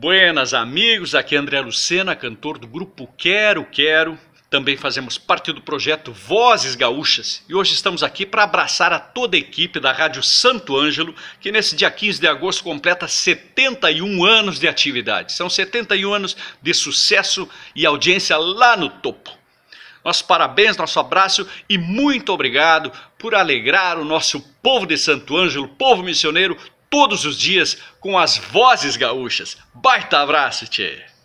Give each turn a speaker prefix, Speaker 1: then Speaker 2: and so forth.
Speaker 1: Buenas, amigos. Aqui é André Lucena, cantor do grupo Quero Quero. Também fazemos parte do projeto Vozes Gaúchas e hoje estamos aqui para abraçar a toda a equipe da Rádio Santo Ângelo, que nesse dia 15 de agosto completa 71 anos de atividade. São 71 anos de sucesso e audiência lá no topo. Nosso parabéns, nosso abraço e muito obrigado por alegrar o nosso povo de Santo Ângelo, povo missioneiro, todos os dias com as vozes gaúchas. Baita abraço, tchê!